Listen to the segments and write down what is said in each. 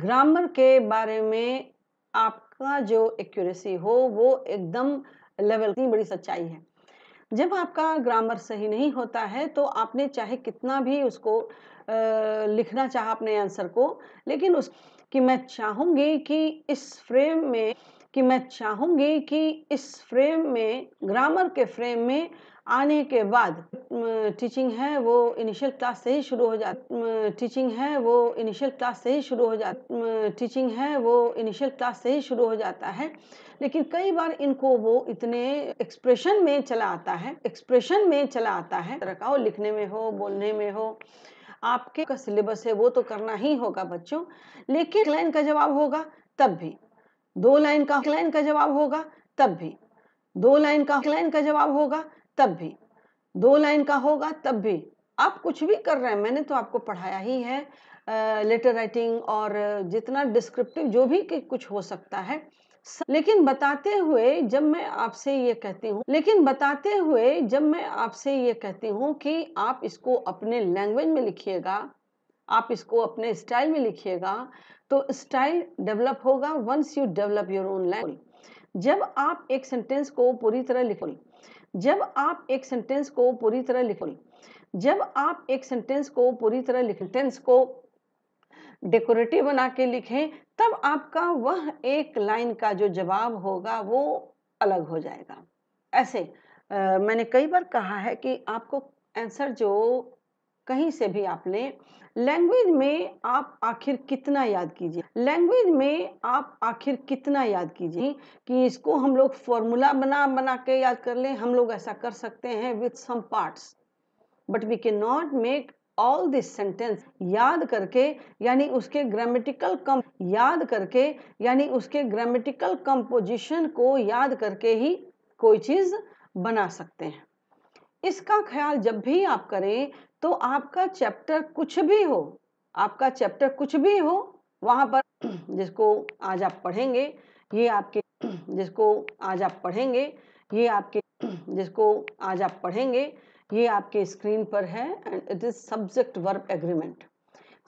Grammar के बारे में आपका जो एक्यूरेसी हो वो एकदम लेवल की बड़ी सच्चाई है जब आपका ग्रामर सही नहीं होता है तो आपने चाहे कितना भी उसको आ, लिखना चाह अपने आंसर को लेकिन उस कि मैं चाहूँगी कि इस फ्रेम में कि मैं चाहूँगी कि इस फ्रेम में ग्रामर के फ्रेम में आने के बाद टीचिंग है वो इनिशियल क्लास से ही शुरू हो जा टीचिंग है वो इनिशियल क्लास से ही शुरू हो जा टीचिंग है वो इनिशियल क्लास से ही शुरू हो जाता है लेकिन कई बार इनको वो इतने एक्सप्रेशन में चला आता है एक्सप्रेशन में चला आता है तरह का हो लिखने में हो बोलने में हो आपके का सिलेबस है वो तो करना ही होगा बच्चों लेकिन लाइन का जवाब होगा तब भी दो लाइन का लाइन का जवाब होगा तब भी दो लाइन का लाइन का जवाब होगा तब भी दो लाइन का होगा तब भी आप कुछ भी कर रहे हैं मैंने तो आपको पढ़ाया ही है लेटर राइटिंग और जितना डिस्क्रिप्टिव जो भी कुछ हो सकता है लेकिन बताते हुए जब मैं आपसे ये कहती हूँ लेकिन बताते हुए जब मैं आपसे ये कहती हूँ कि आप इसको अपने लैंग्वेज में लिखिएगा आप इसको अपने स्टाइल में लिखिएगा तो स्टाइल डेवलप होगा once you develop your own language जब आप एक सेंटेंस को पूरी तरह लिखो जब आप एक सेंटेंस को पूरी तरह लिखो जब आप एक सेंटेंस को पूरी तरह लिख सेंटेंस को डेकोरेटिव बना के लिखें तब आपका वह एक लाइन का जो जवाब होगा वो अलग हो जाएगा ऐसे आ, मैंने कई बार कहा है कि आपको आंसर जो कहीं से भी आप लें लैंग्वेज में आप आखिर कितना याद कीजिए लैंग्वेज में आप आखिर कितना याद कीजिए कि इसको हम लोग फॉर्मूला बना बना के याद कर लें हम लोग ऐसा कर सकते हैं with some parts but we can not make all this sentence याद करके यानी उसके ग्रामेटिकल कम याद करके यानी उसके ग्रामेटिकल कंपोजिशन को याद करके ही कोई चीज़ बना सकते हैं इसका ख्याल जब भी आप करें तो आपका चैप्टर कुछ भी हो आपका चैप्टर कुछ भी हो वहाँ पर जिसको आज आप पढ़ेंगे ये आपके जिसको आज आप पढ़ेंगे ये आपके जिसको आज आप पढ़ेंगे ये आपके स्क्रीन पर है and it is subject verb agreement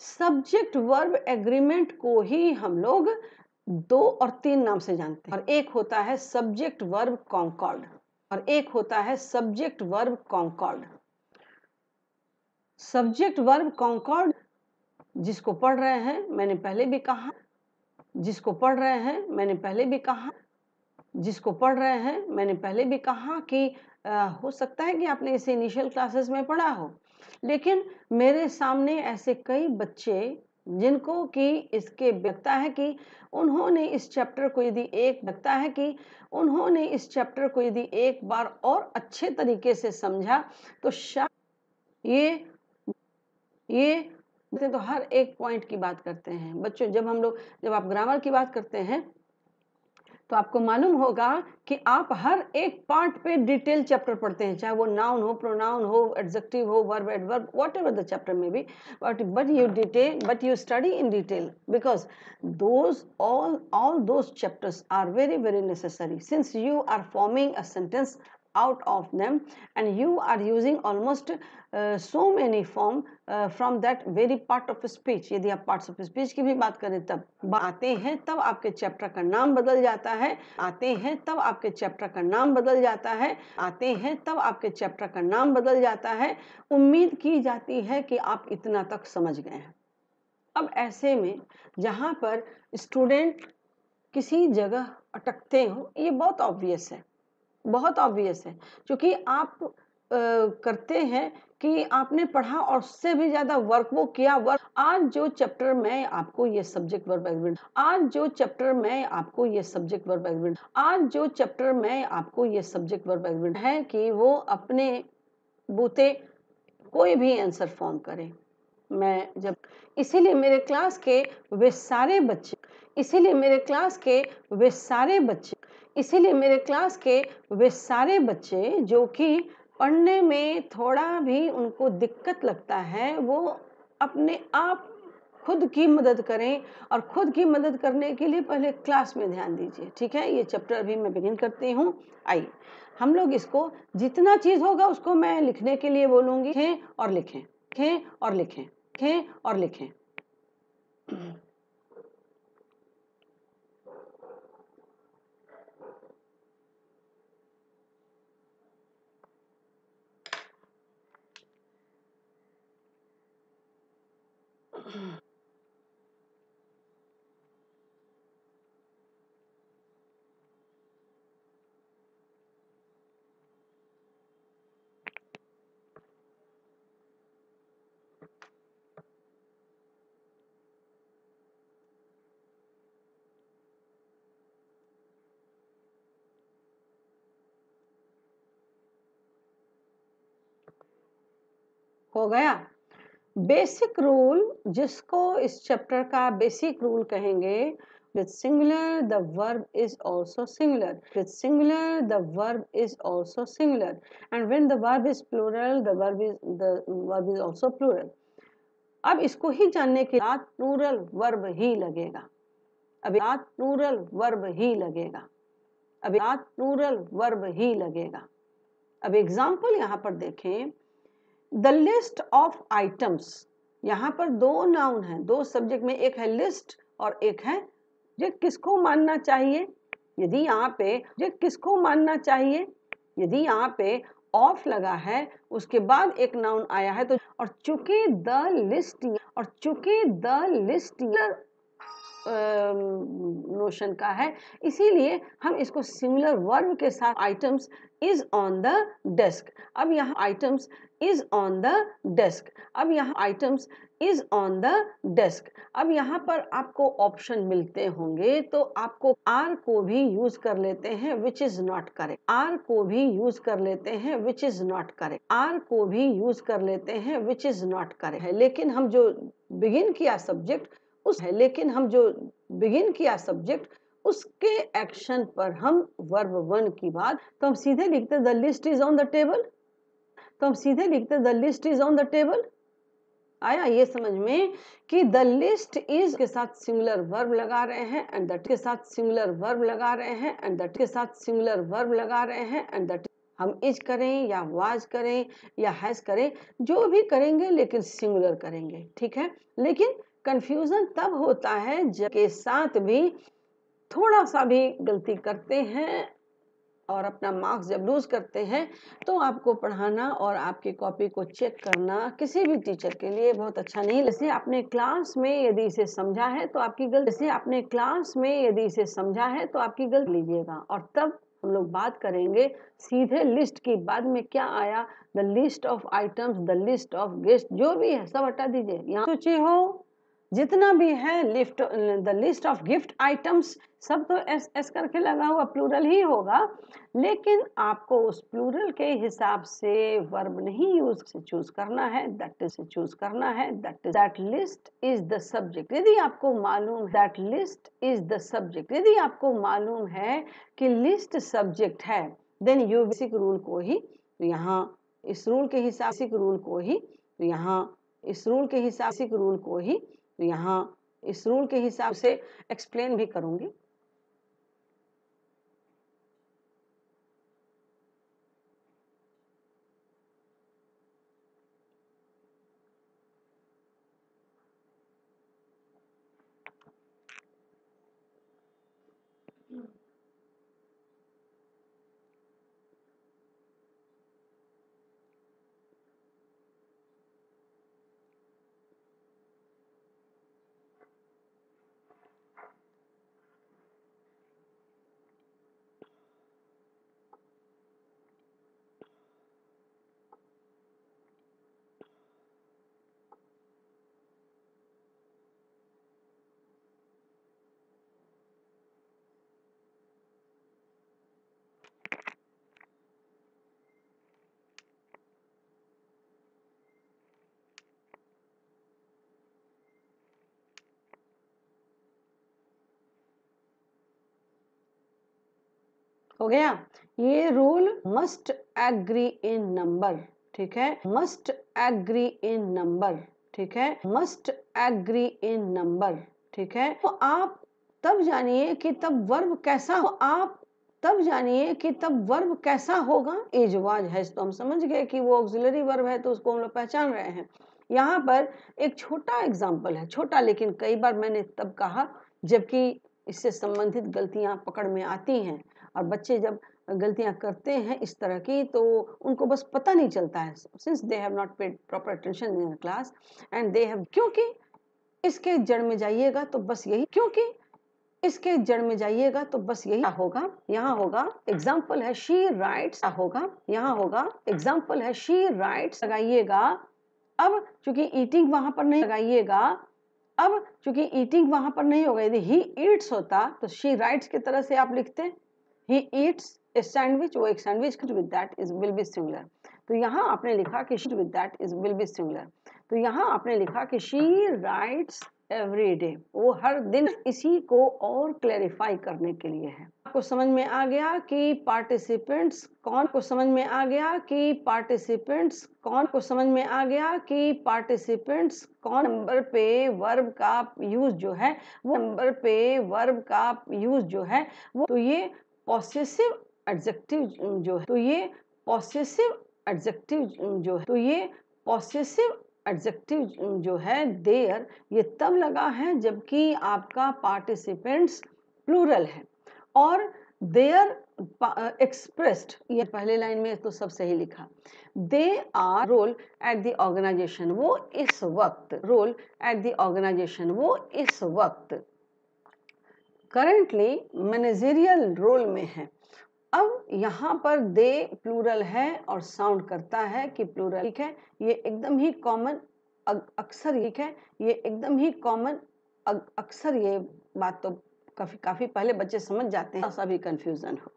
subject verb agreement को ही हम लोग दो और तीन नाम से जानते हैं और एक होता है सब्जेक्ट वर्ब कॉन्कॉर्ड और एक होता है subject verb concord subject verb concord जिसको पढ़ रहे हैं मैंने पहले भी कहा जिसको पढ़ रहे हैं मैंने पहले भी कहा जिसको पढ़ रहे हैं मैंने पहले भी कहा कि आ, हो सकता है कि आपने इसे इनिशियल क्लासेस में पढ़ा हो लेकिन मेरे सामने ऐसे कई बच्चे जिनको कि इसके लगता है कि उन्होंने इस चैप्टर को यदि एक लगता है कि उन्होंने इस चैप्टर को यदि एक बार और अच्छे तरीके से समझा तो शायद ये ये तो हर एक पॉइंट की बात करते हैं बच्चों जब हम लोग जब आप ग्रामर की बात करते हैं तो आपको मालूम होगा कि आप हर एक पार्ट पे डिटेल चैप्टर पढ़ते हैं चाहे वो नाउन हो प्रोनाउन हो एडजेक्टिव हो verb adverb whatever the chapter में भी but but you detail but you study in detail because those all all those chapters are very very necessary since you are forming a sentence out of them and you are using almost so many form from that very part of speech यदि आप part of speech की भी बात करें तब आते हैं तब आपके चैप्टर का नाम बदल जाता है आते हैं तब आपके चैप्टर का नाम बदल जाता है आते हैं तब आपके चैप्टर का नाम बदल जाता है उम्मीद की जाती है कि आप इतना तक समझ गए हैं अब ऐसे में जहाँ पर स्टूडेंट किसी जगह अटकते हो ये बहुत ऑब्वियस है बहुत ऑब्वियस है क्योंकि आप आ, uh, करते हैं कि आपने पढ़ा और उससे भी ज्यादा वर्क वो किया वर्क आज जो चैप्टर में आपको ये सब्जेक्ट वर्ब एग्रीमेंट आज जो चैप्टर में आपको ये सब्जेक्ट वर्ब एग्रीमेंट आज जो चैप्टर में आपको ये सब्जेक्ट वर्ब एग्रीमेंट है कि वो अपने बूते कोई भी आंसर फॉर्म करे मैं जब इसीलिए मेरे क्लास के वे सारे बच्चे इसीलिए मेरे क्लास के वे सारे बच्चे इसीलिए मेरे क्लास के वे सारे बच्चे जो कि पढ़ने में थोड़ा भी उनको दिक्कत लगता है वो अपने आप खुद की मदद करें और खुद की मदद करने के लिए पहले क्लास में ध्यान दीजिए ठीक है ये चैप्टर अभी मैं बिगिन करती हूँ आइए हम लोग इसको जितना चीज़ होगा उसको मैं लिखने के लिए बोलूँगी लिखें और लिखें लिखें और लिखें लिखें और लिखें हो गया बेसिक रूल जिसको इस चैप्टर का बेसिक रूल कहेंगे with singular the verb is also singular with singular the verb is also singular and when the verb is plural the verb is the verb is also plural अब इसको ही जानने के बाद plural verb ही लगेगा अब याद plural verb ही लगेगा अब याद प्लूरल वर्ब ही लगेगा अब एग्जाम्पल यहाँ पर देखें द लिस्ट ऑफ आइटम्स यहाँ पर दो नाउन हैं दो सब्जेक्ट में एक है लिस्ट और एक है ये किसको मानना चाहिए यदि यहाँ पे ये किसको मानना चाहिए यदि यहाँ पे ऑफ लगा है उसके बाद एक नाउन आया है तो और चूंकि द लिस्ट और चूंकि द लिस्ट नोशन का है इसीलिए हम इसको सिमिलर वर्ब के साथ items is on the desk अब यहाँ items is on the desk अब यहाँ items is on the desk अब यहाँ पर आपको ऑप्शन मिलते होंगे तो आपको आर को भी यूज कर लेते हैं विच इज नॉट करे आर को भी यूज कर लेते हैं विच इज नॉट करे आर को भी यूज कर लेते हैं विच इज नॉट करे है लेकिन हम जो बिगिन किया सब्जेक्ट उस है लेकिन हम जो बिगिन किया सब्जेक्ट उसके एक्शन पर हम वर्ब वन की बात तो हम सीधे लिखते the list is on the table तो हम सीधे लिखते the list is on the table आया ये समझ में कि द लिस्ट इज के साथ सिमिलर वर्ब लगा रहे हैं एंड दट के साथ सिमिलर वर्ब लगा रहे हैं एंड दट के साथ सिमिलर वर्ब लगा रहे हैं एंड दट हम इज करें या वाज करें या हैज करें जो भी करेंगे लेकिन सिमिलर करेंगे ठीक है लेकिन कंफ्यूजन तब होता है जब के साथ भी थोड़ा सा भी गलती करते हैं और अपना मार्क्स जब लूज़ करते हैं तो आपको पढ़ाना और आपकी कॉपी को चेक करना किसी भी टीचर के लिए बहुत अच्छा नहीं जैसे आपने क्लास में यदि इसे समझा है तो आपकी गलती जैसे आपने क्लास में यदि इसे समझा है तो आपकी गलती लीजिएगा और तब हम लोग बात करेंगे सीधे लिस्ट की बाद में क्या आया the list of items the list of guest जो भी है सब हटा दीजिए यहाँ सोचे हो जितना भी है lift the list of gift items सब तो एस एस करके लगा हुआ प्लूरल ही होगा लेकिन आपको उस प्लूरल के हिसाब से वर्ब नहीं यूज से चूज करना है दैट से चूज करना है that that list is the subject यदि आपको मालूम that list is the subject यदि आपको मालूम है कि लिस्ट सब्जेक्ट है देन यू बेसिक रूल को ही यहाँ इस रूल के हिसाब से रूल को ही यहाँ इस रूल के हिसाब से रूल को ही तो यहाँ इस रूल के हिसाब से एक्सप्लेन भी करूँगी हो गया ये rule must agree in number ठीक है मस्ट एग्री इन नंबर ठीक है मस्ट एग्री इन नंबर ठीक है तो आप तब जानिए कि तब वर्ब कैसा हो आप तब जानिए कि तब वर्ब कैसा होगा एजवाज है तो हम समझ गए कि वो ऑक्सिलरी वर्ब है तो उसको हम लोग पहचान रहे हैं यहाँ पर एक छोटा एग्जाम्पल है छोटा लेकिन कई बार मैंने तब कहा जबकि इससे संबंधित गलतियां पकड़ में आती हैं और बच्चे जब गलतियां करते हैं इस तरह की तो उनको बस पता नहीं चलता है since they have not paid proper attention in class and they have क्योंकि इसके जड़ में जाइएगा तो बस यही क्योंकि इसके जड़ में जाइएगा तो बस यही होगा यहाँ होगा एग्जाम्पल है शी राइट्स होगा यहाँ होगा एग्जाम्पल है शी राइट्स लगाइएगा अब चूंकि ईटिंग वहां पर नहीं लगाइएगा अब चूंकि ईटिंग वहां पर नहीं होगा यदि ही ईट्स होता तो शी राइट्स की तरह से आप लिखते हैं ही ईट्स ए सैंडविच वो एक sandwich with that is will be singular तो यहाँ आपने लिखा कि she with that is will be singular तो यहाँ आपने लिखा कि शी राइट्स एवरी डे वो हर दिन इसी को और क्लैरिफाई करने के लिए है आपको समझ में आ गया कि पार्टिसिपेंट्स कौन को समझ में आ गया कि पार्टिसिपेंट्स कौन को समझ में आ गया कि पार्टिसिपेंट्स कौन नंबर पे वर्ब का यूज जो है वो नंबर पे वर्ब का यूज जो है वो तो ये पॉसेसिव एडजेक्टिव uh, जो है तो ये पॉसेसिव एडजेक्टिव uh, जो है तो ये पॉसेसिव एडजेक्टिव uh, जो है देयर ये तब लगा है जबकि आपका पार्टिसिपेंट्स प्लूरल है और देयर एक्सप्रेस्ड ये पहले लाइन में तो सब सही लिखा they are role at the organization वो इस वक्त रोल एट द ऑर्गेनाइजेशन वो इस वक्त करेंटली मैनेजेरियल रोल में है अब यहाँ पर दे प्लूरल है और साउंड करता है कि प्लूरल ठीक है ये एकदम ही कॉमन अक्सर ठीक है ये एकदम ही कॉमन अक्सर ये बात तो काफ़ी काफ़ी पहले बच्चे समझ जाते हैं ऐसा भी कन्फ्यूज़न हो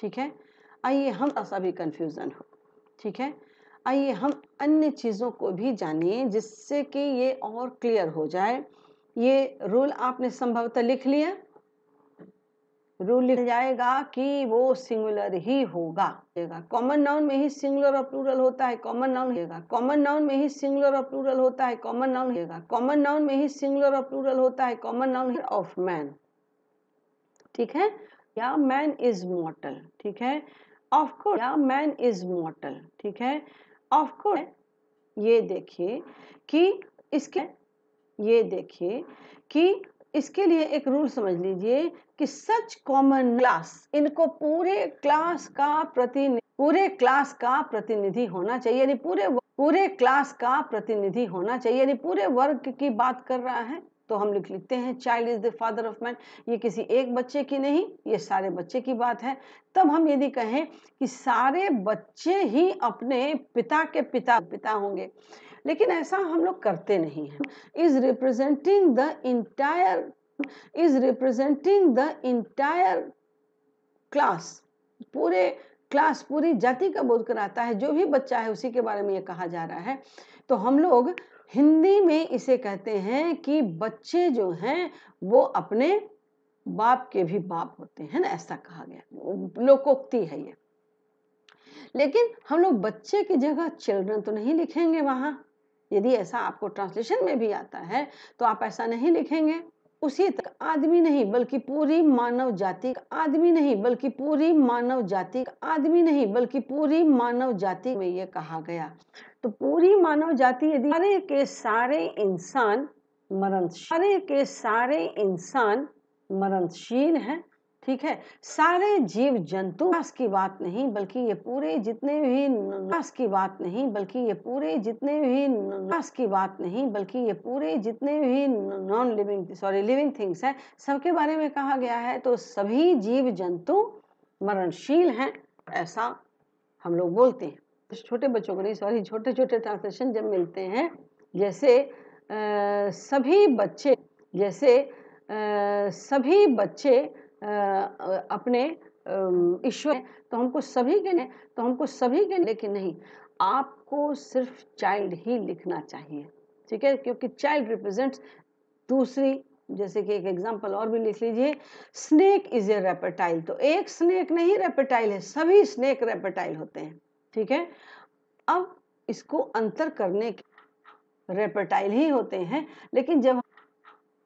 ठीक है आइए हम ऐसा भी कन्फ्यूज़न हो ठीक है आइए हम अन्य चीज़ों को भी जानिए जिससे कि ये और क्लियर हो जाए ये रूल आपने संभवतः लिख लिया रूल लिख जाएगा कि वो सिंगुलर ही होगा कॉमन नाउन में ही सिंगुलर और प्लूरल होता है कॉमन नाउन होगा कॉमन नाउन में ही सिंगुलर और प्लूरल होता है कॉमन नाउन होगा कॉमन नाउन में ही सिंगुलर और प्लूरल होता है कॉमन नाउन ऑफ मैन ठीक है या मैन इज मॉटल ठीक है ऑफ कोर्स या मैन इज मॉटल ठीक है ऑफ कोर्स ये देखिए कि इसके ये देखिए कि इसके लिए एक रूल समझ लीजिए कि सच कॉमन क्लास इनको पूरे क्लास का प्रतिनिधि पूरे क्लास का प्रतिनिधि होना चाहिए यानी पूरे पूरे क्लास का प्रतिनिधि होना चाहिए यानी पूरे वर्ग की बात कर रहा है तो हम लिख लिखते हैं child is the father of man ये किसी एक बच्चे की नहीं ये सारे बच्चे की बात है तब हम यदि कहें कि सारे बच्चे ही अपने पिता के पिता पिता होंगे लेकिन ऐसा हम लोग करते नहीं हैं is representing the entire is representing the entire class पूरे क्लास पूरी जाति का बोध कराता है जो भी बच्चा है उसी के बारे में ये कहा जा रहा है तो हम लोग हिंदी में इसे कहते हैं कि बच्चे जो हैं वो अपने बाप के भी बाप होते हैं ना ऐसा कहा गया लोकोक्ति है ये लेकिन हम लोग बच्चे की जगह चिल्ड्रन तो नहीं लिखेंगे वहां यदि ऐसा आपको ट्रांसलेशन में भी आता है तो आप ऐसा नहीं लिखेंगे उसी तक आदमी नहीं बल्कि पूरी मानव जाति आदमी नहीं बल्कि पूरी मानव जाति आदमी नहीं बल्कि पूरी मानव जाति में ये कहा गया तो पूरी मानव जाति यदि सारे के सारे इंसान मरणशील सारे के सारे इंसान मरणशील हैं ठीक है सारे जीव जंतु की बात नहीं बल्कि ये पूरे जितने भी नास की बात नहीं बल्कि ये पूरे जितने भी नास की बात नहीं बल्कि ये पूरे जितने भी non living sorry living things है सबके बारे में कहा गया है तो सभी जीव जंतु मरणशील हैं ऐसा हम लोग बोलते हैं छोटे बच्चों को नहीं सॉरी छोटे छोटे ट्रांसलेशन जब मिलते हैं जैसे आ, सभी बच्चे जैसे आ, सभी बच्चे अपने ईश्वर तो हमको सभी के लिए तो हमको सभी के लेकिन नहीं आपको सिर्फ चाइल्ड ही लिखना चाहिए ठीक है क्योंकि चाइल्ड रिप्रेजेंट्स दूसरी जैसे कि एक एग्जांपल और भी लिख लीजिए स्नेक इज ए रेपेटाइल तो एक स्नेक नहीं रेपेटाइल है सभी स्नेक रेपेटाइल होते हैं ठीक है अब इसको अंतर करने के रेपेटाइल ही होते हैं लेकिन जब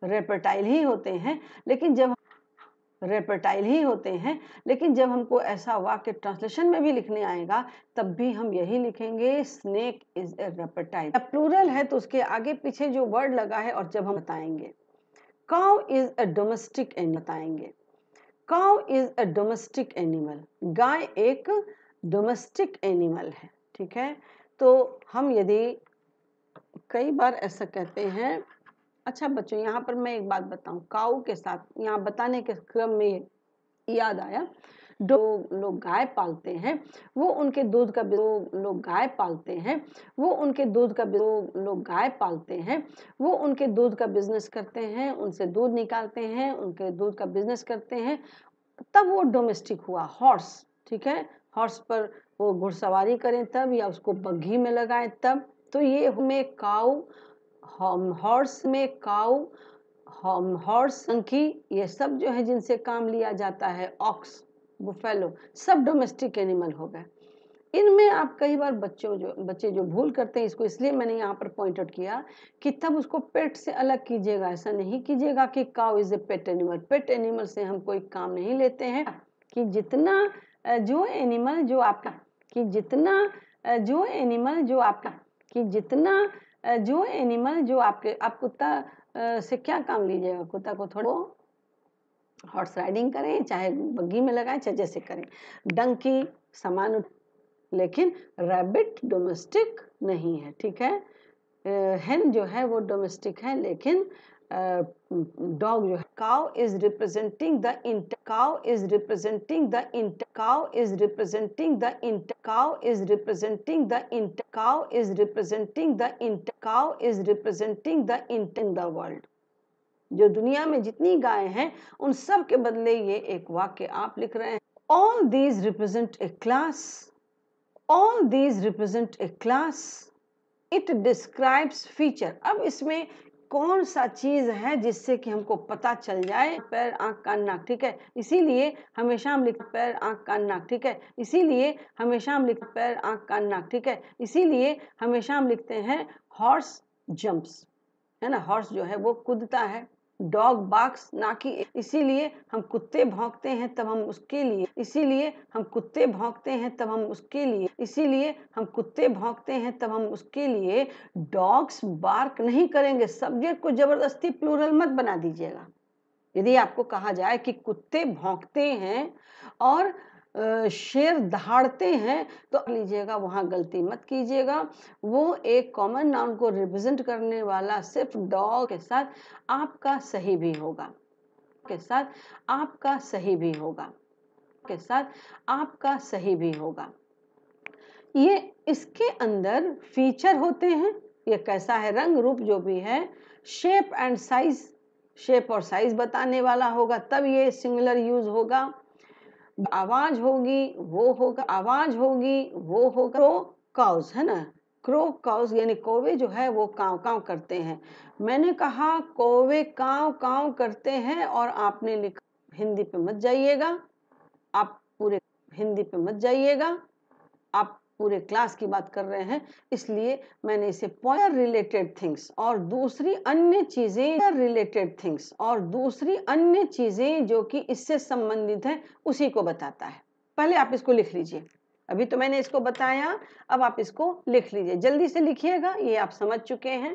रेपेटाइल ही होते हैं लेकिन जब रेपर्टाइल ही होते हैं लेकिन जब हमको ऐसा वाक्य ट्रांसलेशन में भी लिखने आएगा तब भी हम यही लिखेंगे स्नेक इज ए रेपटाइल अब प्लूरल है तो उसके आगे पीछे जो वर्ड लगा है और जब हम बताएंगे cow is a domestic animal बताएंगे cow is a domestic animal गाय एक डोमेस्टिक एनिमल है ठीक है तो हम यदि कई बार ऐसा कहते हैं अच्छा बच्चों यहाँ पर मैं एक बात बताऊँ काउ के साथ यहाँ बताने के क्रम में याद आया दो लोग गाय पालते हैं वो उनके दूध का दो लोग गाय पालते हैं वो उनके दूध का दो लोग गाय पालते हैं वो उनके दूध का बिजनेस करते हैं उनसे दूध निकालते हैं उनके दूध का बिजनेस करते हैं तब वो डोमेस्टिक हुआ हॉर्स ठीक है हॉर्स पर वो घुड़सवारी करें तब या उसको बग्घी में लगाएं तब तो ये हमें काऊ हॉर्स में काऊ हॉर्स संखी ये सब जो है जिनसे काम लिया जाता है ऑक्स बुफेलो सब डोमेस्टिक एनिमल हो गए इनमें आप कई बार बच्चों जो बच्चे जो भूल करते हैं इसको इसलिए मैंने यहाँ पर पॉइंट आउट किया कि तब उसको पेट से अलग कीजिएगा ऐसा नहीं कीजिएगा कि cow is a pet animal pet animal से हम कोई काम नहीं लेते हैं कि जितना जो एनिमल जो आपका कि जितना जो एनिमल जो आपका कि जितना जो एनिमल जो आपके आप कुत्ता से क्या काम लीजिएगा कुत्ता को थोड़ा हॉर्स राइडिंग करें चाहे बग्घी में लगाएं चाहे जैसे करें डंकी सामान लेकिन रैबिट डोमेस्टिक नहीं है ठीक है हेन जो है वो डोमेस्टिक है लेकिन डॉग uh, जो है cow is representing the entire cow is representing the entire cow is representing the entire cow is representing the entire cow is representing the entire cow is representing the entire in the world जो दुनिया में जितनी गाय हैं उन सब के बदले ये एक वाक्य आप लिख रहे हैं all these represent a class all these represent a class it describes feature अब इसमें कौन सा चीज है जिससे कि हमको पता चल जाए पैर आंख कान नाक ठीक है इसीलिए हमेशा हम लिख पैर आंख कान नाक ठीक है इसीलिए हमेशा हम लिख पैर आंख कान नाक ठीक है इसीलिए हमेशा हम लिखते हैं हॉर्स जंप्स है ना हॉर्स जो है वो कूदता है डॉग बाक्स ना कि इसीलिए हम कुत्ते भौंकते हैं तब हम उसके लिए इसीलिए हम कुत्ते भौंकते हैं तब हम उसके लिए इसीलिए हम कुत्ते भौंकते हैं तब हम उसके लिए डॉग्स बार्क नहीं करेंगे सब्जेक्ट को जबरदस्ती प्लूरल मत बना दीजिएगा यदि आपको कहा जाए कि कुत्ते भौंकते हैं और शेर दहाड़ते हैं तो लीजिएगा वहाँ गलती मत कीजिएगा वो एक कॉमन नाउन को रिप्रेजेंट करने वाला सिर्फ डॉग के साथ आपका सही भी होगा के साथ आपका सही भी होगा के साथ आपका सही भी होगा ये इसके अंदर फीचर होते हैं ये कैसा है रंग रूप जो भी है शेप एंड साइज शेप और साइज बताने वाला होगा तब ये सिंगुलर यूज होगा आवाज होगी वो होगा आवाज होगी वो होगा काउस है ना क्रो काउस यानी कोवे जो है वो काव काव करते हैं मैंने कहा कोवे काव काव करते हैं और आपने लिखा हिंदी पे मत जाइएगा आप पूरे हिंदी पे मत जाइएगा आप पूरे क्लास की बात कर रहे हैं इसलिए मैंने इसे पॉयर रिलेटेड थिंग्स और दूसरी अन्य चीज़ें रिलेटेड थिंग्स और दूसरी अन्य चीज़ें जो कि इससे संबंधित हैं उसी को बताता है पहले आप इसको लिख लीजिए अभी तो मैंने इसको बताया अब आप इसको लिख लीजिए जल्दी से लिखिएगा ये आप समझ चुके हैं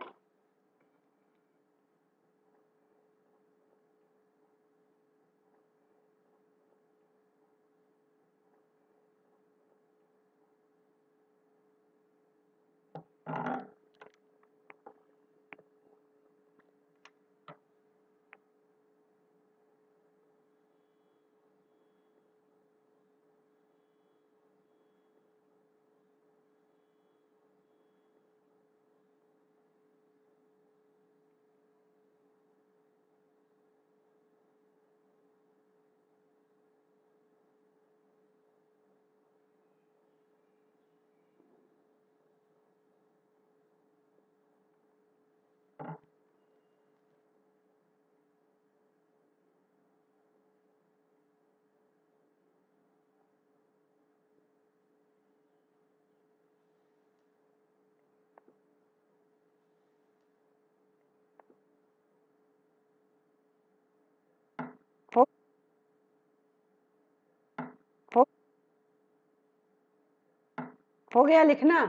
हो गया लिखना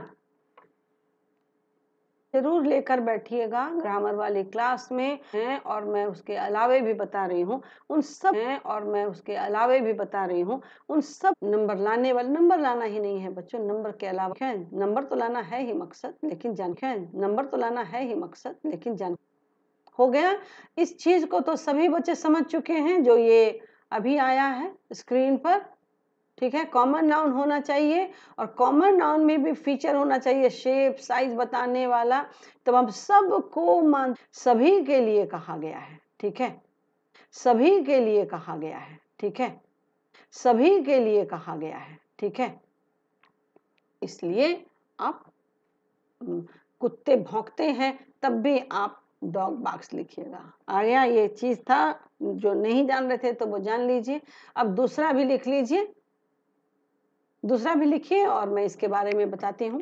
जरूर लेकर बैठिएगा ग्रामर वाली क्लास में हैं और मैं उसके अलावे भी बता रही हूँ उन सब हैं और मैं उसके अलावे भी बता रही हूँ उन सब नंबर लाने वाले नंबर लाना ही नहीं है बच्चों नंबर के अलावा क्या नंबर तो लाना है ही मकसद लेकिन जान क्या नंबर तो लाना है ही मकसद लेकिन जान हो गया इस चीज को तो सभी बच्चे समझ चुके हैं जो ये अभी आया है स्क्रीन पर ठीक है कॉमन नाउन होना चाहिए और कॉमन नाउन में भी फीचर होना चाहिए शेप साइज बताने वाला तब हम सबको मान सभी के लिए कहा गया है ठीक है सभी के लिए कहा गया है ठीक है सभी के लिए कहा गया है ठीक है इसलिए आप कुत्ते भौंकते हैं तब भी आप डॉग बाक्स लिखिएगा आ गया ये चीज़ था जो नहीं जान रहे थे तो वो जान लीजिए अब दूसरा भी लिख लीजिए दूसरा भी लिखिए और मैं इसके बारे में बताती हूँ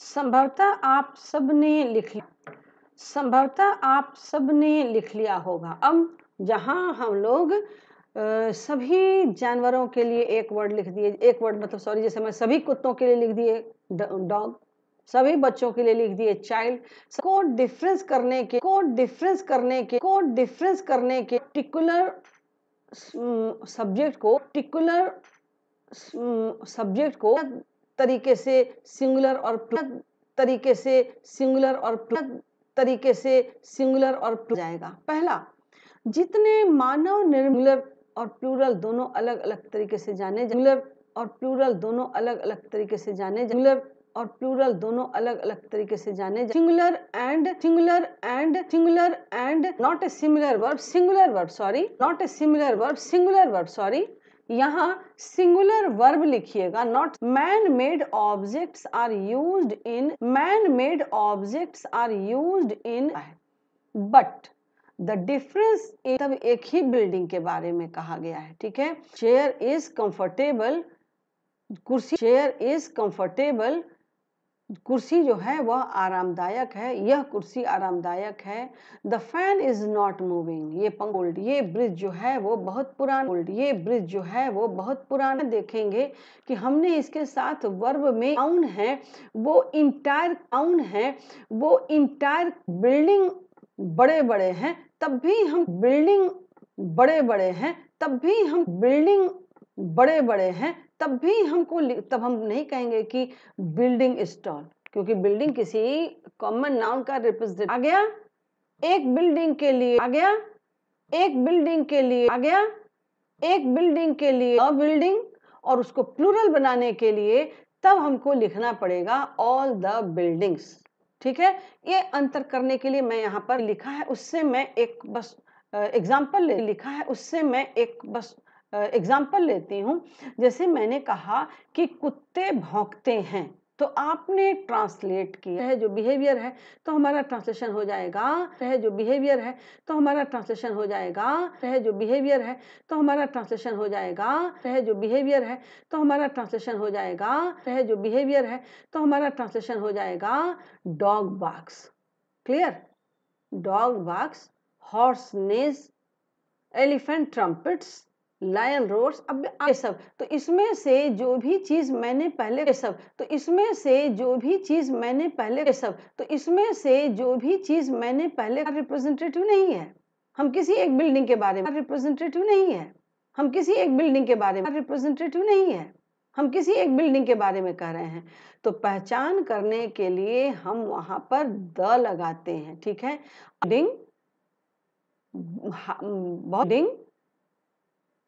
संभवतः आप सब ने लिख लिया संभवतः आप सब ने लिख लिया होगा अब जहाँ हम लोग सभी जानवरों के लिए एक वर्ड लिख दिए एक वर्ड मतलब सॉरी जैसे मैं सभी कुत्तों के लिए लिख दिए डॉग सभी बच्चों के लिए लिख दिए चाइल्ड को डिफरेंस करने के को डिफरेंस करने के को डिफरेंस करने के पर्टिकुलर सब्जेक्ट mm, को पर्टिकुलर सब्जेक्ट mm, को तरीके से सिंगुलर और प्लग तरीके से सिंगुलर और प्लग तरीके से सिंगुलर और प्लग जाएगा पहला जितने मानव निर्मूलर और प्लूरल दोनों अलग अलग तरीके से जाने जुलर और प्लूरल दोनों अलग अलग तरीके से जाने जुलर और प्लूरल दोनों अलग अलग तरीके से जाने singular and singular and singular and not a similar verb singular verb sorry not a similar verb singular verb sorry यहाँ सिंगुलर वर्ब लिखिएगा not man made objects are used in man made objects are used in but the difference तब एक ही building के बारे में कहा गया है ठीक है चेयर इज कंफर्टेबल कुर्सी चेयर इज कंफर्टेबल कुर्सी जो है वह आरामदायक है यह कुर्सी आरामदायक है the fan is not moving ये पंगोल्ड ये ब्रिज जो है वो बहुत पुराना ओल्ड ये ब्रिज जो है वो बहुत पुराना देखेंगे कि हमने इसके साथ वर्ब में आउन है वो इंटायर आउन है वो इंटायर बिल्डिंग बड़े बड़े हैं तब भी हम बिल्डिंग बड़े बड़े हैं तब भी हम बिल्डिंग बड़े बड़े हैं तब भी हमको तब हम नहीं कहेंगे कि बिल्डिंग स्टॉल क्योंकि बिल्डिंग किसी कॉमन नाउन का रिप्रेजेंट आ गया एक बिल्डिंग के लिए आ गया एक बिल्डिंग के लिए आ गया एक बिल्डिंग के लिए अ बिल्डिंग और उसको प्लूरल बनाने के लिए तब हमको लिखना पड़ेगा ऑल द बिल्डिंग्स ठीक है ये अंतर करने के लिए मैं यहाँ पर लिखा है उससे मैं एक बस एग्जाम्पल लिखा है उससे मैं एक बस एग्ज़ाम्पल लेती हूँ जैसे मैंने कहा कि कुत्ते भौंकते हैं तो आपने ट्रांसलेट किया है जो बिहेवियर है तो हमारा ट्रांसलेशन हो जाएगा है जो बिहेवियर है तो हमारा ट्रांसलेशन हो जाएगा है जो बिहेवियर है तो हमारा ट्रांसलेशन हो जाएगा है जो बिहेवियर है तो हमारा ट्रांसलेशन हो जाएगा है जो बिहेवियर है तो हमारा ट्रांसलेशन हो जाएगा dog barks clear dog barks horse neighs elephant trumpets lion roars अब तो ये सब तो इसमें से जो भी चीज़ मैंने पहले सब तो इसमें से जो भी चीज़ मैंने पहले सब तो इसमें से जो भी चीज़ मैंने पहले रिप्रेजेंटेटिव नहीं है हम किसी एक बिल्डिंग के बारे में रिप्रेजेंटेटिव नहीं है हम किसी एक बिल्डिंग के बारे में रिप्रेजेंटेटिव नहीं है हम किसी एक बिल्डिंग के बारे में कह रहे हैं तो पहचान करने के लिए हम वहां पर द लगाते हैं ठीक है बिल्डिंग हाँ, बहुत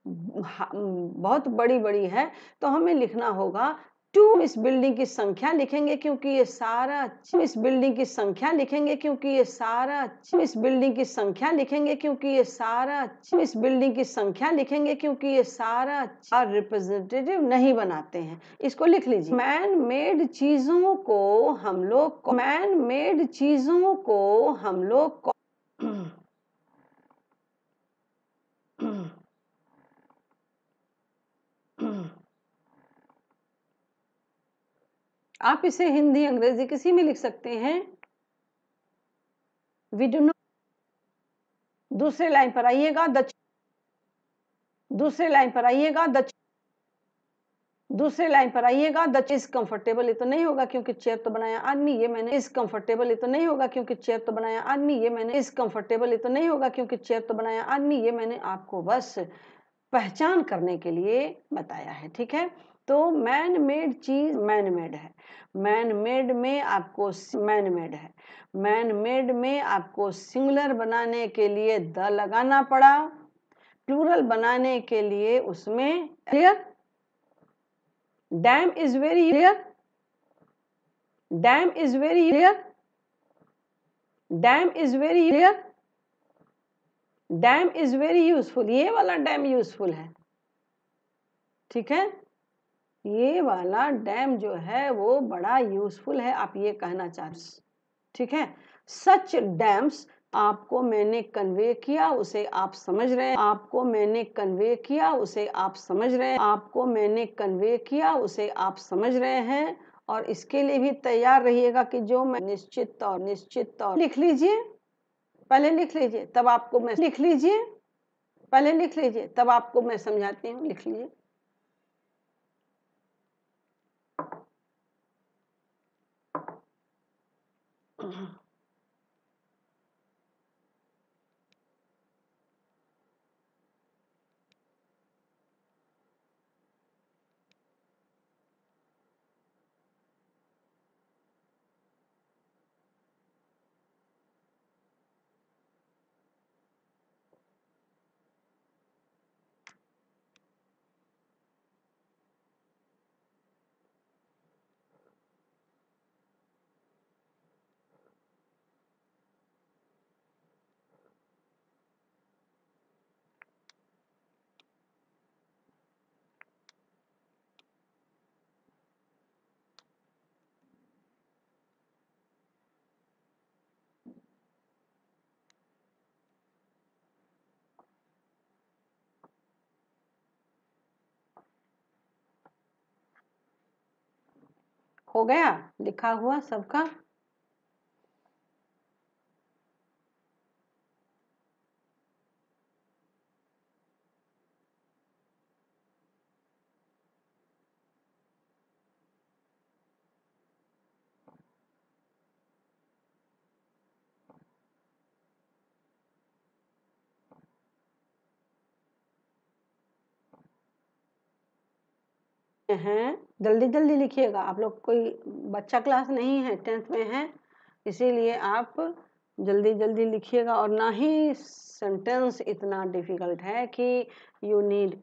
बहुत बड़ी बड़ी है तो हमें लिखना होगा टू इस बिल्डिंग की संख्या लिखेंगे क्योंकि ये सारा इस बिल्डिंग की संख्या लिखेंगे क्योंकि ये सारा इस बिल्डिंग की संख्या लिखेंगे क्योंकि ये सारा इस बिल्डिंग की संख्या लिखेंगे क्योंकि ये सारा चार रिप्रेजेंटेटिव नहीं बनाते हैं इसको लिख लीजिए मैन मेड चीजों को हम लोग मैन मेड चीजों को हम लोग आप इसे हिंदी अंग्रेजी किसी में लिख सकते हैं वी डू दूसरे लाइन पर आइएगा द दूसरे लाइन पर आइएगा द दूसरे लाइन पर आइएगा दच इज कंफर्टेबल तो नहीं होगा क्योंकि चेयर तो बनाया आदमी ये मैंने इस कंफर्टेबल तो नहीं होगा क्योंकि चेयर तो बनाया आदमी ये मैंने इस कंफर्टेबल तो नहीं होगा क्योंकि चेयर तो बनाया आदमी ये मैंने आपको बस पहचान करने के लिए बताया है ठीक है तो मैन मेड चीज़ मैन मेड है मैन मेड में आपको मैन मेड है मैन मेड में आपको सिंगुलर बनाने के लिए द लगाना पड़ा प्लूरल बनाने के लिए उसमें clear dam is very rare dam is very rare dam is very rare dam is very useful ये वाला डैम यूजफुल है ठीक है ये वाला डैम जो है वो बड़ा यूजफुल है आप ये कहना चाह रहे ठीक है सच डैम्स आपको मैंने कन्वे किया उसे आप समझ रहे हैं आपको मैंने कन्वे किया उसे आप समझ रहे हैं आपको मैंने कन्वे किया उसे आप समझ रहे हैं और इसके लिए भी तैयार रहिएगा कि जो मैं निश्चित तौर निश्चित तौर लिख लीजिए पहले लिख लीजिए तब आपको मैं लिख लीजिए पहले लिख लीजिए तब आपको मैं समझाती हूँ लिख लीजिए Uh-huh. हो गया लिखा हुआ सबका हैं जल्दी जल्दी लिखिएगा आप लोग कोई बच्चा क्लास नहीं है टेंथ में है इसीलिए आप जल्दी जल्दी लिखिएगा और ना ही सेंटेंस इतना डिफ़िकल्ट है कि यू नीड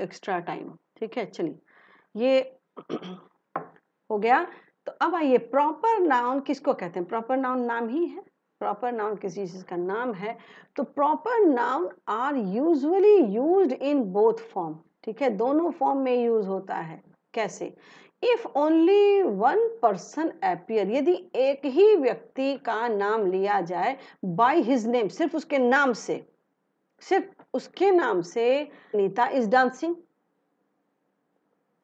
एक्स्ट्रा टाइम ठीक है चलिए ये हो गया तो अब आइए प्रॉपर नाउन किसको कहते हैं प्रॉपर नाउन नाम ही है प्रॉपर नाउन किसी चीज़ का नाम है तो proper noun are usually used in both form ठीक है दोनों फॉर्म में यूज होता है कैसे if only one person appear यदि एक ही व्यक्ति का नाम लिया जाए बाय हिज नेम सिर्फ उसके नाम से सिर्फ उसके नाम से Nita is dancing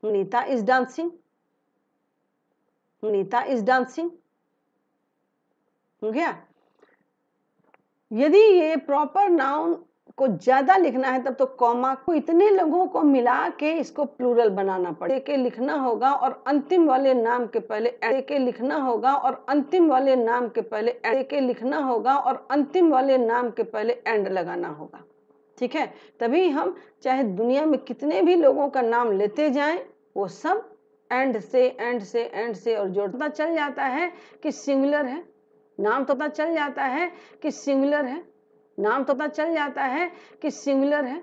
Nita is dancing Nita is dancing हो गया यदि ये प्रॉपर नाउन को ज़्यादा लिखना है तब तो कॉमा को इतने लोगों को मिला के इसको प्लूरल बनाना पड़े के लिखना होगा और अंतिम वाले नाम के पहले ए के लिखना होगा और अंतिम वाले नाम के पहले ए के लिखना होगा और अंतिम वाले नाम के पहले एंड लगाना होगा ठीक है तभी हम चाहे दुनिया में कितने भी लोगों का नाम लेते जाएं वो सब एंड से एंड से एंड से और जोड़ता चल जाता है कि सिंगुलर है नाम तो पता चल जाता है कि सिंगुलर है नाम तो पता चल जाता है कि सिंगुलर है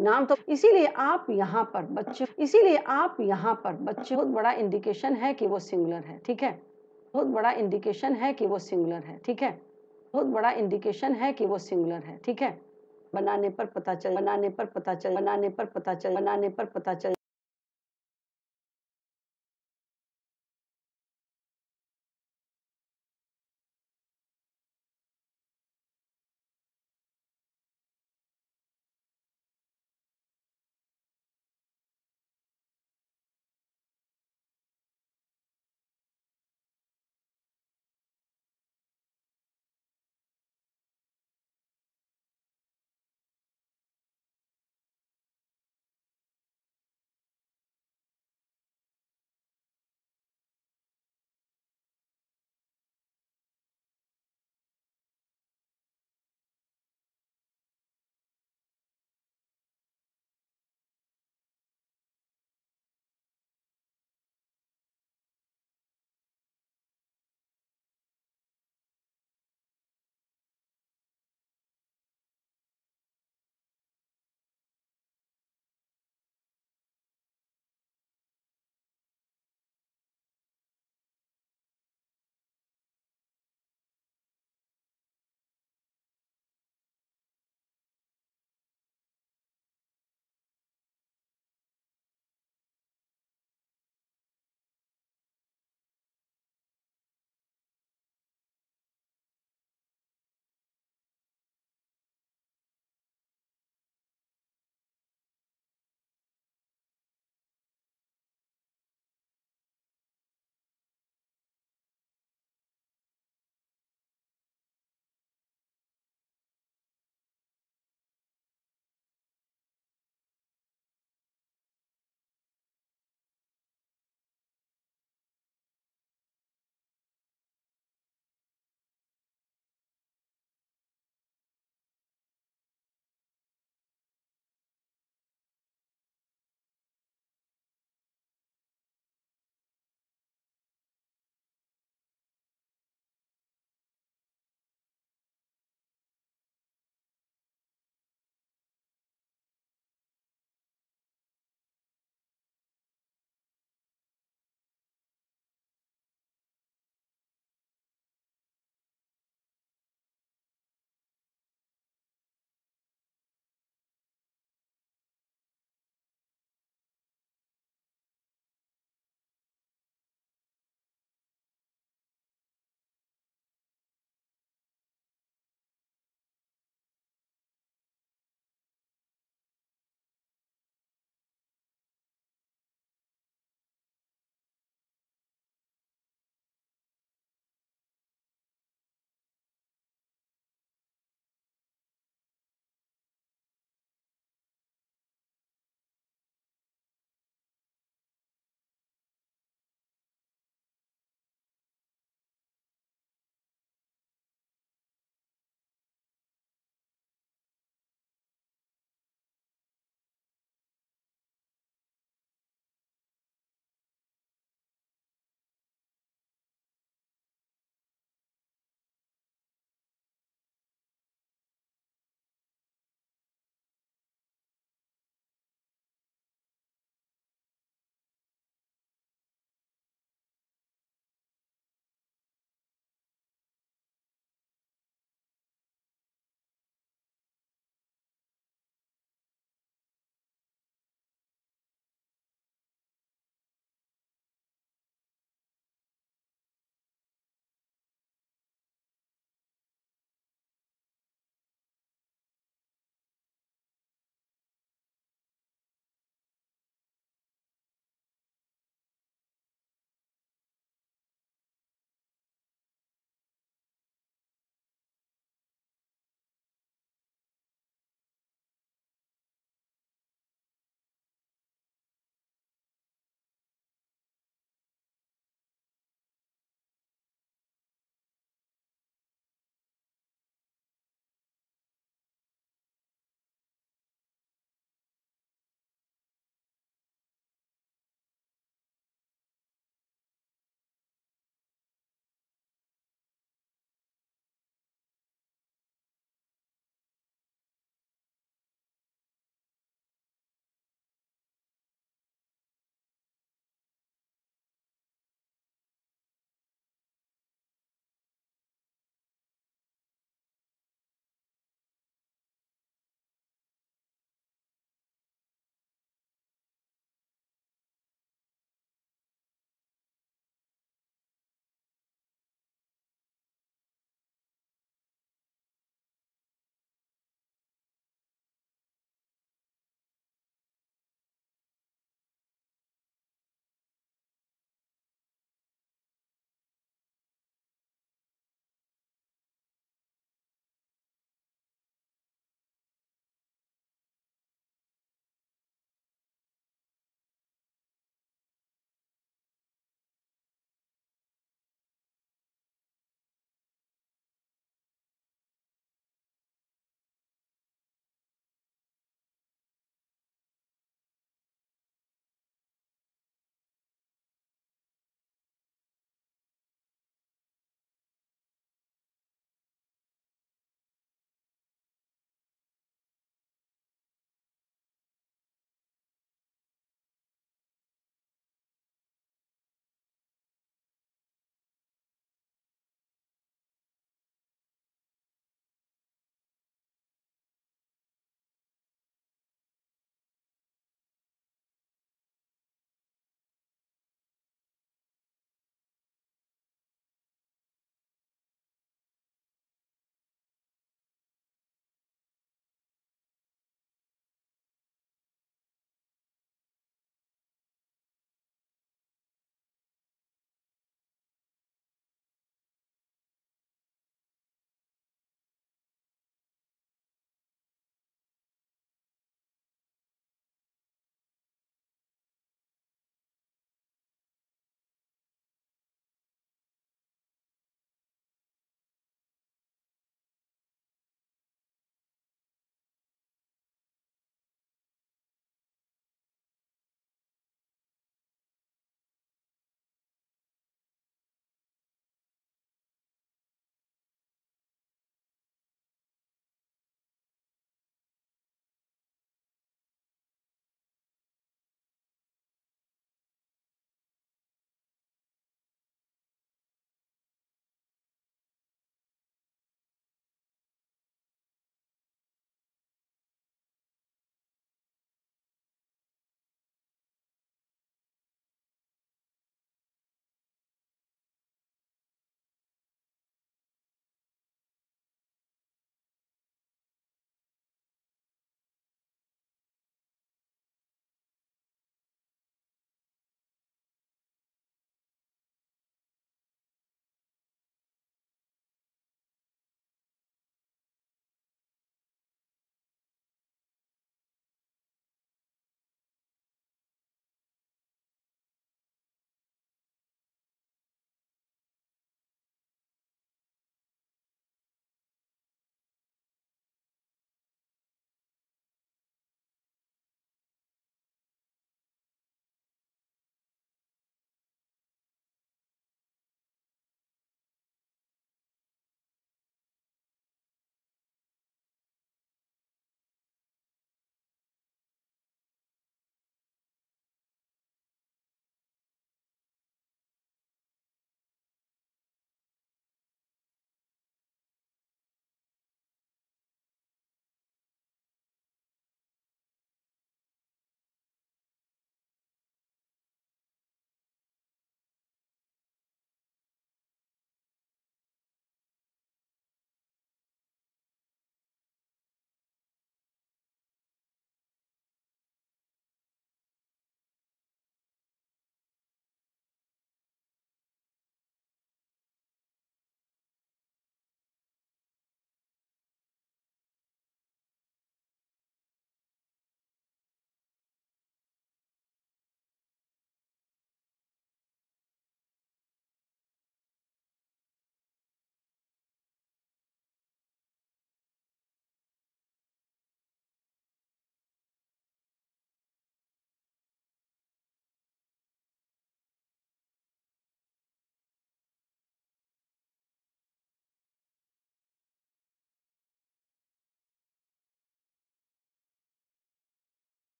नाम तो इसीलिए आप यहाँ पर बच्चे इसीलिए आप यहाँ पर बच्चे बहुत बड़ा इंडिकेशन है कि वो सिंगुलर है ठीक है बहुत बड़ा इंडिकेशन है कि वो सिंगुलर है ठीक है बहुत बड़ा इंडिकेशन है कि वो सिंगुलर है ठीक है बनाने पर पता चल बनाने पर पता चल बनाने पर पता चल बनाने पर पता चल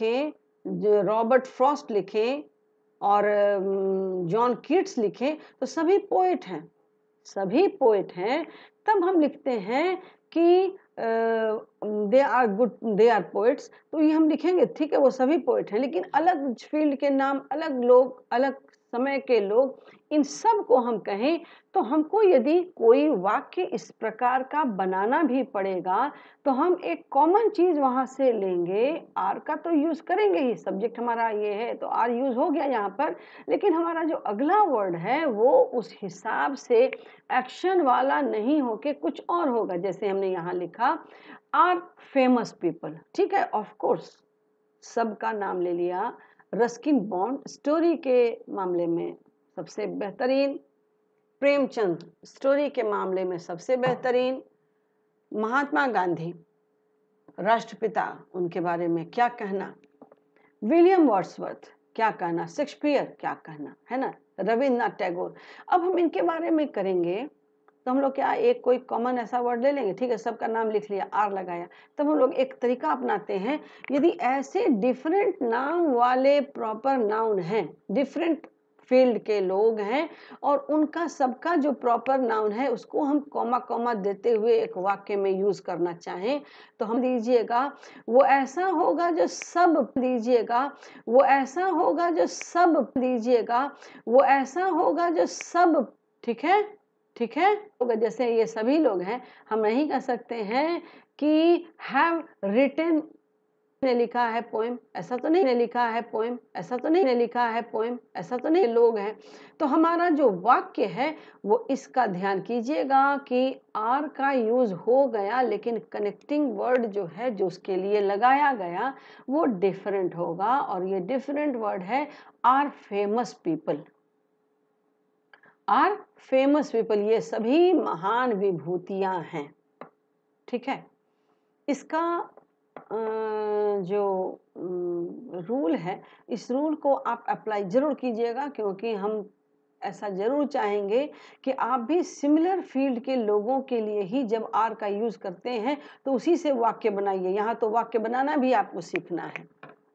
लिखे रॉबर्ट फ्रॉस्ट लिखे और जॉन किट्स लिखे तो सभी पोइट हैं सभी पोइट हैं तब हम लिखते हैं कि they are good they are poets तो ये हम लिखेंगे ठीक है वो सभी पोइट हैं लेकिन अलग फील्ड के नाम अलग लोग अलग समय के लोग इन सब को हम कहें तो हमको यदि कोई वाक्य इस प्रकार का बनाना भी पड़ेगा तो हम एक कॉमन चीज़ वहाँ से लेंगे आर का तो यूज़ करेंगे ही सब्जेक्ट हमारा ये है तो आर यूज़ हो गया यहाँ पर लेकिन हमारा जो अगला वर्ड है वो उस हिसाब से एक्शन वाला नहीं होके कुछ और होगा जैसे हमने यहाँ लिखा आर फेमस पीपल ठीक है ऑफकोर्स सबका नाम ले लिया रस्किन बॉन्ड स्टोरी के मामले में सबसे बेहतरीन प्रेमचंद स्टोरी के मामले में सबसे बेहतरीन महात्मा गांधी राष्ट्रपिता उनके बारे में क्या कहना विलियम वॉट्सवर्थ क्या कहना शेक्सपियर क्या कहना है ना रविन्द्रनाथ टैगोर अब हम इनके बारे में करेंगे तो हम लोग क्या एक कोई कॉमन ऐसा वर्ड ले लेंगे ठीक है सबका नाम लिख लिया आर लगाया तब हम लोग एक तरीका अपनाते हैं यदि ऐसे डिफरेंट नाम वाले प्रॉपर नाउन हैं डिफरेंट फील्ड के लोग हैं और उनका सबका जो प्रॉपर नाउन है उसको हम कॉमा कॉमा देते हुए एक वाक्य में यूज़ करना चाहें तो हम दीजिएगा वो ऐसा होगा जो सब दीजिएगा वो ऐसा होगा जो सब दीजिएगा वो ऐसा होगा जो सब ठीक है ठीक है तो जैसे ये सभी लोग हैं हम नहीं कह सकते हैं कि हैव रिटन ने लिखा है पोएम ऐसा तो नहीं ने लिखा है पोएम ऐसा तो नहीं ने लिखा है पोएम ऐसा तो नहीं लोग हैं तो हमारा जो वाक्य है वो इसका ध्यान कीजिएगा कि आर का यूज हो गया लेकिन कनेक्टिंग वर्ड जो है जो उसके लिए लगाया गया वो डिफरेंट होगा और ये डिफरेंट वर्ड है are famous people are famous people ये सभी महान विभूतियां हैं ठीक है इसका जो रूल है इस रूल को आप अप्लाई ज़रूर कीजिएगा क्योंकि हम ऐसा ज़रूर चाहेंगे कि आप भी सिमिलर फील्ड के लोगों के लिए ही जब आर का यूज़ करते हैं तो उसी से वाक्य बनाइए यहाँ तो वाक्य बनाना भी आपको सीखना है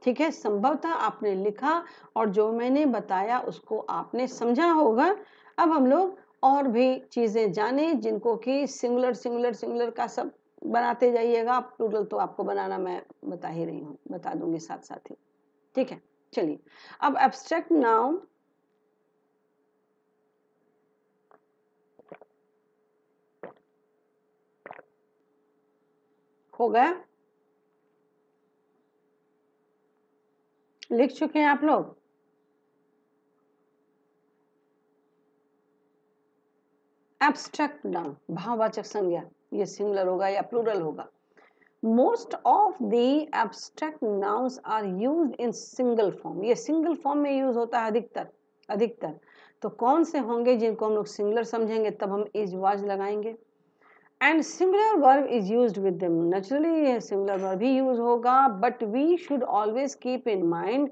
ठीक है संभवतः आपने लिखा और जो मैंने बताया उसको आपने समझा होगा अब हम लोग और भी चीज़ें जाने जिनको कि सिंगुलर सिंगुलर सिंगुलर का सब बनाते जाइएगा आप टोटल तो आपको बनाना मैं बता ही रही हूँ बता दूंगी साथ साथ ही ठीक है चलिए अब एब्स्ट्रैक्ट नाउन हो गया लिख चुके हैं आप लोग एब्स्ट्रैक्ट नाउन भाववाचक संज्ञा ये सिंगुलर होगा या प्लूरल होगा most of the abstract nouns are use in singular form ये सिंगल फॉर्म में यूज होता है अधिकतर अधिकतर तो कौन से होंगे जिनको हम लोग सिंगुलर समझेंगे तब हम इज वाज लगाएंगे and singular verb is use with them naturally ये सिंगुलर वर्ब ही यूज होगा but we should always keep in mind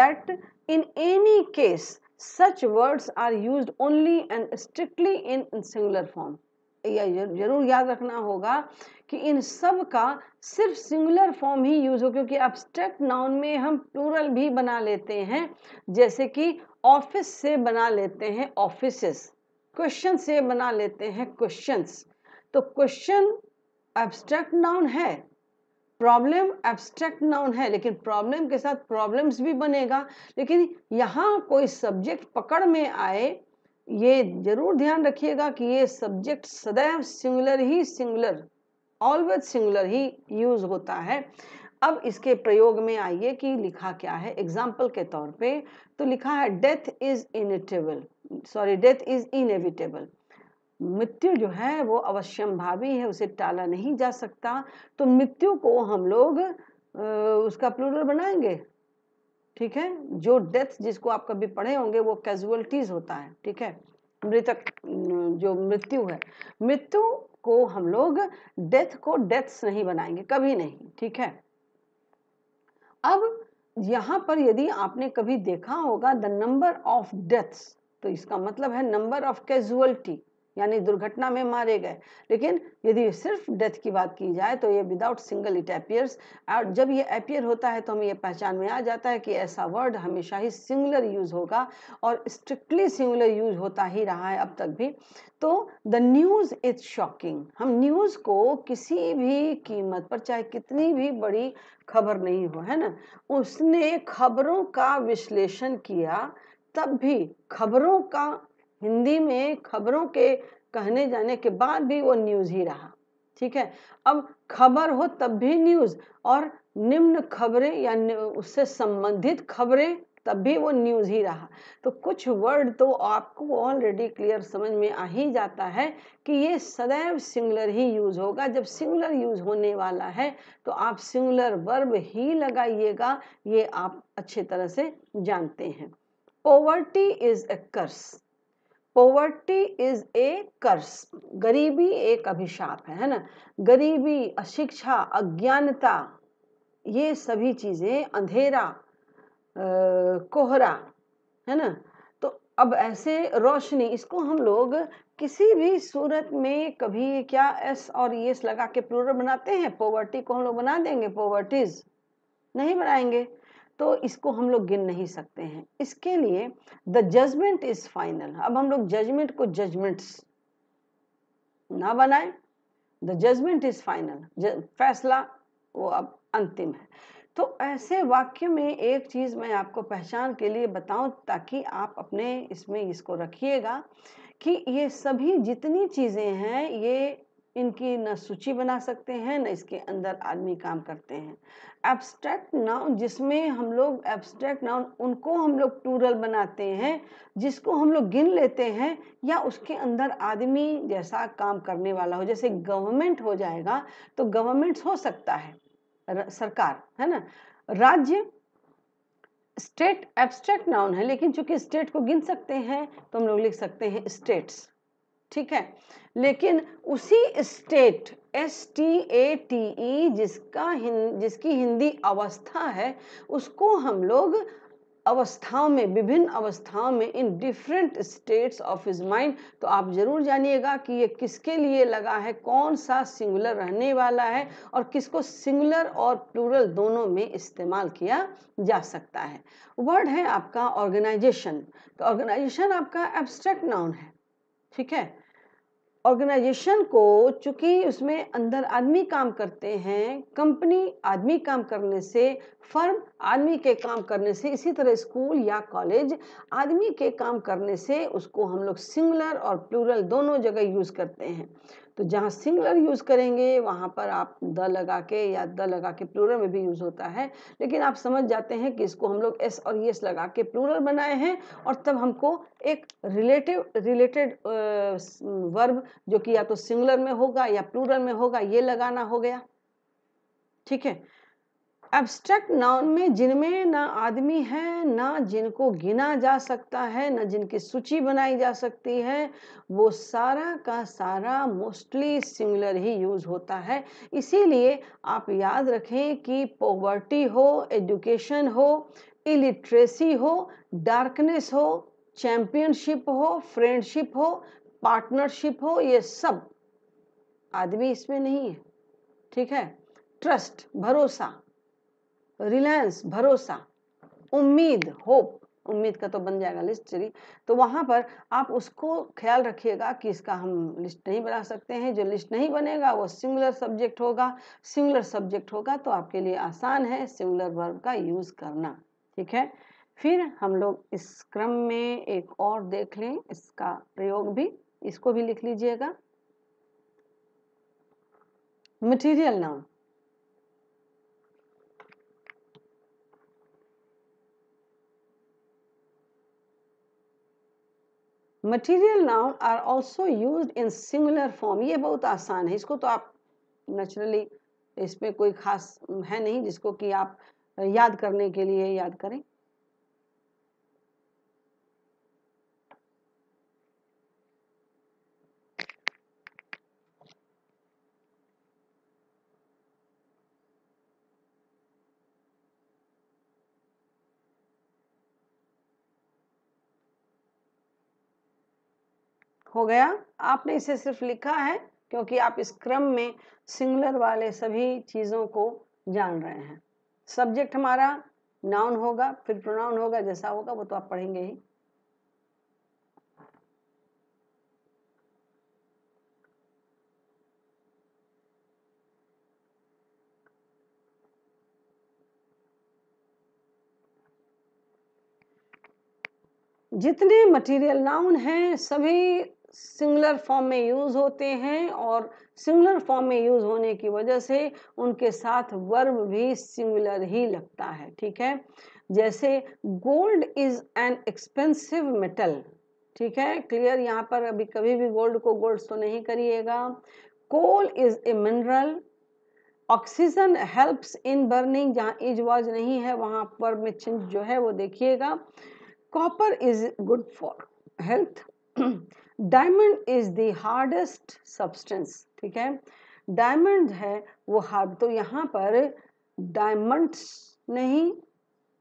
that in any case such words are use only and strictly in singular form यह जरूर याद रखना होगा कि इन सब का सिर्फ सिंगुलर फॉर्म ही यूज हो क्योंकि एब्स्ट्रैक्ट नाउन में हम प्लूरल भी बना लेते हैं जैसे कि ऑफिस से बना लेते हैं ऑफिस क्वेश्चन से बना लेते हैं क्वेश्चंस तो क्वेश्चन एब्स्ट्रैक्ट नाउन है प्रॉब्लम एब्स्ट्रैक्ट नाउन है लेकिन प्रॉब्लम के साथ प्रॉब्लम्स भी बनेगा लेकिन यहाँ कोई सब्जेक्ट पकड़ में आए ये जरूर ध्यान रखिएगा कि ये सब्जेक्ट सदैव सिंगुलर ही सिंगुलर ऑलवेज सिंगुलर ही यूज होता है अब इसके प्रयोग में आइए कि लिखा क्या है एग्जाम्पल के तौर पे तो लिखा है death is inevitable sorry death is inevitable मृत्यु जो है वो अवश्यम भावी है उसे टाला नहीं जा सकता तो मृत्यु को हम लोग उसका प्लूरल बनाएंगे ठीक है जो डेथ जिसको आप कभी पढ़े होंगे वो कैजुअलिटीज होता है ठीक है मृतक जो मृत्यु है मृत्यु को हम लोग डेथ को डेथ्स नहीं बनाएंगे कभी नहीं ठीक है अब यहाँ पर यदि आपने कभी देखा होगा द नंबर ऑफ डेथ्स तो इसका मतलब है नंबर ऑफ कैजुअलिटी यानी दुर्घटना में मारे गए लेकिन यदि सिर्फ डेथ की बात की जाए तो ये विदाउट सिंगल इट अपियर्स और जब ये अपियर होता है तो हमें ये पहचान में आ जाता है कि ऐसा वर्ड हमेशा ही सिंगुलर यूज़ होगा और स्ट्रिक्टली सिंगुलर यूज होता ही रहा है अब तक भी तो द न्यूज़ इज शॉकिंग हम न्यूज़ को किसी भी कीमत पर चाहे कितनी भी बड़ी खबर नहीं हो है ना उसने खबरों का विश्लेषण किया तब भी खबरों का हिंदी में खबरों के कहने जाने के बाद भी वो न्यूज़ ही रहा ठीक है अब खबर हो तब भी न्यूज़ और निम्न खबरें या उससे संबंधित खबरें तब भी वो न्यूज़ ही रहा तो कुछ वर्ड तो आपको ऑलरेडी क्लियर समझ में आ ही जाता है कि ये सदैव सिंगुलर ही यूज़ होगा जब सिंगुलर यूज़ होने वाला है तो आप सिंगुलर वर्ब ही लगाइएगा ये आप अच्छे तरह से जानते हैं poverty is a curse poverty is a curse गरीबी एक अभिशाप है है ना गरीबी अशिक्षा अज्ञानता ये सभी चीज़ें अंधेरा आ, कोहरा है ना तो अब ऐसे रोशनी इसको हम लोग किसी भी सूरत में कभी क्या एस और ये लगा के प्लूरल बनाते हैं पोवर्टी को हम लोग बना देंगे पोवर्टीज़ नहीं बनाएंगे तो इसको हम लोग गिन नहीं सकते हैं इसके लिए द जजमेंट इज फाइनल अब हम लोग जजमेंट को जजमेंट्स ना बनाए द जजमेंट इज फाइनल फैसला वो अब अंतिम है तो ऐसे वाक्य में एक चीज़ मैं आपको पहचान के लिए बताऊं ताकि आप अपने इसमें इसको रखिएगा कि ये सभी जितनी चीज़ें हैं ये इनकी न सूची बना सकते हैं न इसके अंदर आदमी काम करते हैं एब्स्ट्रैक्ट नाउन जिसमें हम लोग एब्स्ट्रैक्ट नाउन उनको हम लोग टूरल बनाते हैं जिसको हम लोग गिन लेते हैं या उसके अंदर आदमी जैसा काम करने वाला हो जैसे गवर्नमेंट हो जाएगा तो गवर्नमेंट हो सकता है सरकार है ना राज्य स्टेट एब्स्ट्रैक्ट नाउन है लेकिन चूंकि स्टेट को गिन सकते हैं तो हम लोग लिख सकते हैं स्टेट्स ठीक है लेकिन उसी state S T A T E जिसका हिं, जिसकी हिंदी अवस्था है उसको हम लोग अवस्थाओं में विभिन्न अवस्थाओं में in different states of is mind तो आप ज़रूर जानिएगा कि ये किसके लिए लगा है कौन सा सिंगुलर रहने वाला है और किसको सिंगुलर और प्लूरल दोनों में इस्तेमाल किया जा सकता है वर्ड है आपका ऑर्गेनाइजेशन तो ऑर्गेनाइजेशन आपका एब्स्ट्रैक्ट नाउन है ठीक है ऑर्गेनाइजेशन को चूंकि उसमें अंदर आदमी काम करते हैं कंपनी आदमी काम करने से फर्म आदमी के काम करने से इसी तरह स्कूल या कॉलेज आदमी के काम करने से उसको हम लोग सिंगुलर और प्लूरल दोनों जगह यूज़ करते हैं तो जहाँ सिंगुलर यूज़ करेंगे वहाँ पर आप द लगा के या द लगा के प्लूरल में भी यूज़ होता है लेकिन आप समझ जाते हैं कि इसको हम लोग एस और यस लगा के प्लूरल बनाए हैं और तब हमको एक रिलेटिव रिलेटेड वर्ब जो कि या तो सिंगुलर में होगा या प्लूरल में होगा ये लगाना हो गया ठीक है एब्स्ट्रैक्ट नाउन में जिनमें ना आदमी है ना जिनको गिना जा सकता है ना जिनकी सूची बनाई जा सकती है वो सारा का सारा मोस्टली सिमिलर ही यूज़ होता है इसीलिए आप याद रखें कि पॉवर्टी हो एजुकेशन हो इलिट्रेसी हो डार्कनेस हो चैम्पियनशिप हो फ्रेंडशिप हो पार्टनरशिप हो ये सब आदमी इसमें नहीं है ठीक है ट्रस्ट भरोसा रिलायंस भरोसा उम्मीद होप उम्मीद का तो बन जाएगा लिस्ट चली तो वहाँ पर आप उसको ख्याल रखिएगा कि इसका हम लिस्ट नहीं बना सकते हैं जो लिस्ट नहीं बनेगा वो सिंगुलर सब्जेक्ट होगा सिंगुलर सब्जेक्ट होगा तो आपके लिए आसान है सिंगुलर वर्ब का यूज़ करना ठीक है फिर हम लोग इस क्रम में एक और देख लें इसका प्रयोग भी इसको भी लिख लीजिएगा material noun material noun are also use in singular form ये बहुत आसान है इसको तो आप नेचुरली इसमें कोई खास है नहीं जिसको कि आप याद करने के लिए याद करें हो गया आपने इसे सिर्फ लिखा है क्योंकि आप इस क्रम में सिंगुलर वाले सभी चीज़ों को जान रहे हैं सब्जेक्ट हमारा नाउन होगा फिर प्रोनाउन होगा जैसा होगा वो तो आप पढ़ेंगे ही जितने मटेरियल नाउन हैं सभी सिंगुलर फॉर्म में यूज़ होते हैं और सिंगुलर फॉर्म में यूज़ होने की वजह से उनके साथ वर्ब भी सिंगुलर ही लगता है ठीक है जैसे gold is an expensive metal ठीक है क्लियर यहाँ पर अभी कभी भी गोल्ड को गोल्ड तो नहीं करिएगा coal is a mineral oxygen helps in burning जहाँ इज वॉज नहीं है वहाँ पर में चिंज जो है वो देखिएगा copper is good for health diamond is the hardest substance ठीक है डायमंड है वो हार्ड तो यहाँ पर डायमंड्स नहीं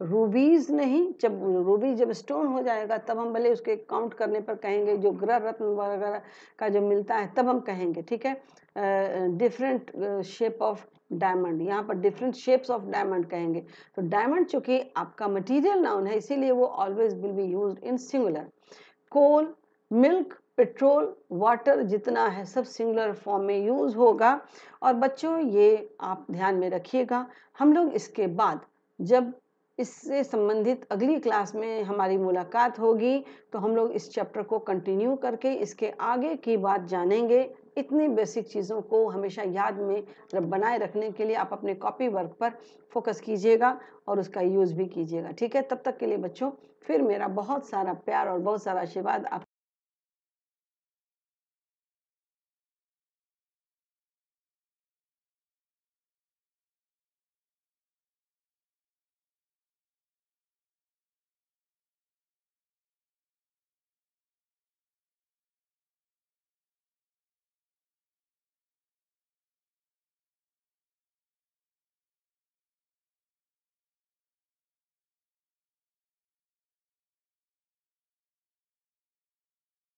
रूबीज नहीं जब रूबी जब स्टोन हो जाएगा तब हम भले उसके काउंट करने पर कहेंगे जो ग्रह रत्न वगैरह का जो मिलता है तब हम कहेंगे ठीक है डिफरेंट शेप ऑफ डायमंड यहाँ पर डिफरेंट शेप्स ऑफ डायमंड कहेंगे तो डायमंड चूंकि आपका मटीरियल नाउन है इसीलिए वो always will be use in singular coal milk petrol water जितना है सब सिंगुलर फॉर्म में यूज़ होगा और बच्चों ये आप ध्यान में रखिएगा हम लोग इसके बाद जब इससे संबंधित अगली क्लास में हमारी मुलाकात होगी तो हम लोग इस चैप्टर को कंटिन्यू करके इसके आगे की बात जानेंगे इतनी बेसिक चीज़ों को हमेशा याद में बनाए रखने के लिए आप अपने कॉपी वर्क पर फोकस कीजिएगा और उसका यूज़ भी कीजिएगा ठीक है तब तक के लिए बच्चों फिर मेरा बहुत सारा प्यार और बहुत सारा आशीर्वाद आप